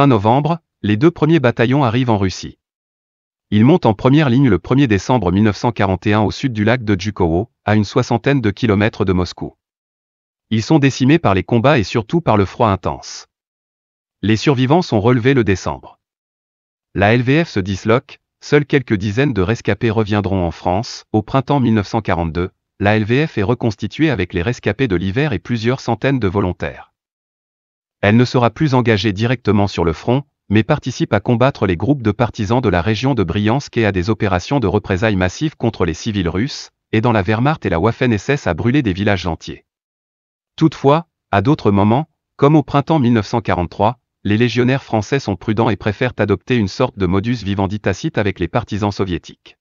Fin novembre, les deux premiers bataillons arrivent en Russie. Ils montent en première ligne le 1er décembre 1941 au sud du lac de Djukovo, à une soixantaine de kilomètres de Moscou. Ils sont décimés par les combats et surtout par le froid intense. Les survivants sont relevés le décembre. La LVF se disloque, seules quelques dizaines de rescapés reviendront en France. Au printemps 1942, la LVF est reconstituée avec les rescapés de l'hiver et plusieurs centaines de volontaires. Elle ne sera plus engagée directement sur le front, mais participe à combattre les groupes de partisans de la région de Briansk et à des opérations de représailles massives contre les civils russes, et dans la Wehrmacht et la Waffen-SS à brûler des villages entiers. Toutefois, à d'autres moments, comme au printemps 1943, les légionnaires français sont prudents et préfèrent adopter une sorte de modus vivendi tacite avec les partisans soviétiques.